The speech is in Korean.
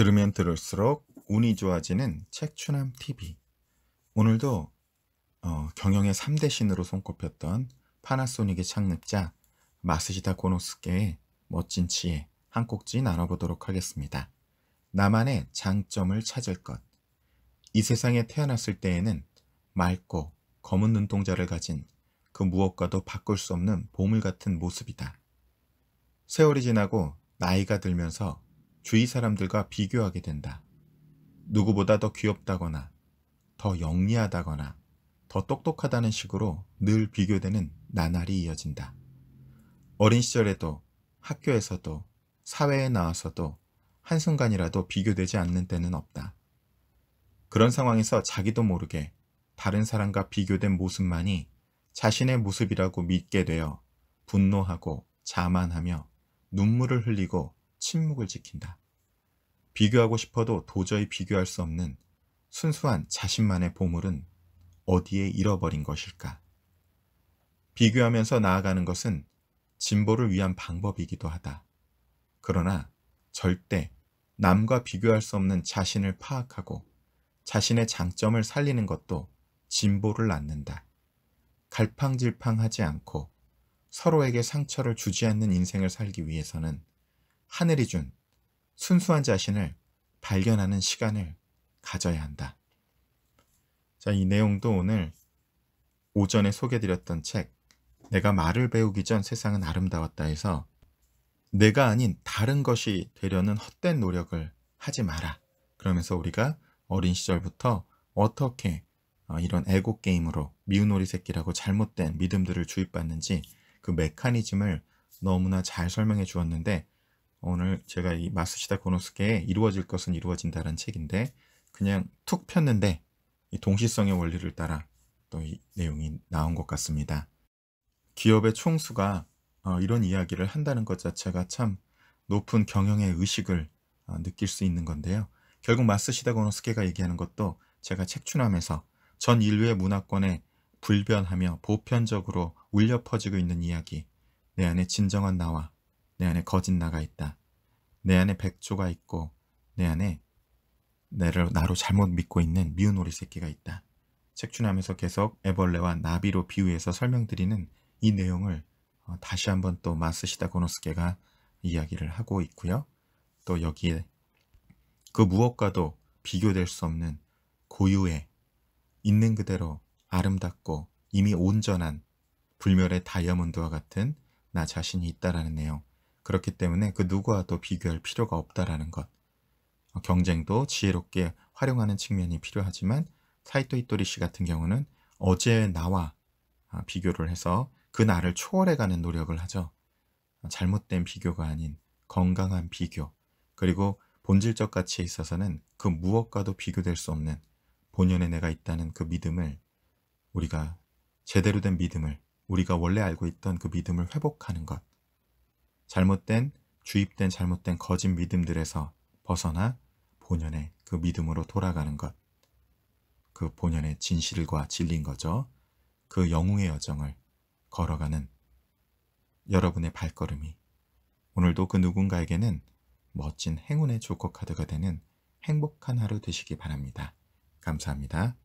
들으면 들을수록 운이 좋아지는 책추남 TV. 오늘도 어, 경영의 3대 신으로 손꼽혔던 파나소닉의 창립자 마스시다 고노스케의 멋진 지혜 한 꼭지 나눠보도록 하겠습니다. 나만의 장점을 찾을 것. 이 세상에 태어났을 때에는 맑고 검은 눈동자를 가진 그 무엇과도 바꿀 수 없는 보물 같은 모습이다. 세월이 지나고 나이가 들면서 주위 사람들과 비교하게 된다. 누구보다 더 귀엽다거나 더 영리하다거나 더 똑똑하다는 식으로 늘 비교되는 나날이 이어진다. 어린 시절에도 학교에서도 사회에 나와서도 한순간이라도 비교되지 않는 때는 없다. 그런 상황에서 자기도 모르게 다른 사람과 비교된 모습만이 자신의 모습이라고 믿게 되어 분노하고 자만하며 눈물을 흘리고 침묵을 지킨다. 비교하고 싶어도 도저히 비교할 수 없는 순수한 자신만의 보물은 어디에 잃어버린 것일까? 비교하면서 나아가는 것은 진보를 위한 방법이기도 하다. 그러나 절대 남과 비교할 수 없는 자신을 파악하고 자신의 장점을 살리는 것도 진보를 낳는다. 갈팡질팡하지 않고 서로에게 상처를 주지 않는 인생을 살기 위해서는 하늘이 준 순수한 자신을 발견하는 시간을 가져야 한다. 자, 이 내용도 오늘 오전에 소개드렸던 책 내가 말을 배우기 전 세상은 아름다웠다에서 내가 아닌 다른 것이 되려는 헛된 노력을 하지 마라. 그러면서 우리가 어린 시절부터 어떻게 어, 이런 에고 게임으로 미운 오리 새끼라고 잘못된 믿음들을 주입받는지 그 메커니즘을 너무나 잘 설명해 주었는데 오늘 제가 이 마스시다 고노스케의 이루어질 것은 이루어진다라는 책인데 그냥 툭 폈는데 이 동시성의 원리를 따라 또 이 내용이 나온 것 같습니다. 기업의 총수가 어, 이런 이야기를 한다는 것 자체가 참 높은 경영의 의식을 어, 느낄 수 있는 건데요. 결국 마스시다 고노스케가 얘기하는 것도 제가 책추남에서 전 인류의 문화권에 불변하며 보편적으로 울려 퍼지고 있는 이야기 내 안에 진정한 나와 내 안에 거짓나가 있다. 내 안에 백조가 있고 내 안에 내를 나로 잘못 믿고 있는 미운 오리 새끼가 있다. 책춘하면서 계속 애벌레와 나비로 비유해서 설명드리는 이 내용을 어, 다시 한번 또 마스시다 고노스케가 이야기를 하고 있고요. 또 여기에 그 무엇과도 비교될 수 없는 고유의 있는 그대로 아름답고 이미 온전한 불멸의 다이아몬드와 같은 나 자신이 있다라는 내용. 그렇기 때문에 그 누구와도 비교할 필요가 없다라는 것. 어, 경쟁도 지혜롭게 활용하는 측면이 필요하지만 사이토 이토리 씨 같은 경우는 어제 나와 아, 비교를 해서 그 나를 초월해가는 노력을 하죠. 어, 잘못된 비교가 아닌 건강한 비교, 그리고 본질적 가치에 있어서는 그 무엇과도 비교될 수 없는 본연의 내가 있다는 그 믿음을 우리가 제대로 된 믿음을 우리가 원래 알고 있던 그 믿음을 회복하는 것. 잘못된 주입된 잘못된 거짓 믿음들에서 벗어나 본연의 그 믿음으로 돌아가는 것. 그 본연의 진실과 진리인 거죠. 그 영웅의 여정을 걸어가는 여러분의 발걸음이 오늘도 그 누군가에게는 멋진 행운의 조커 카드가 되는 행복한 하루 되시기 바랍니다. 감사합니다.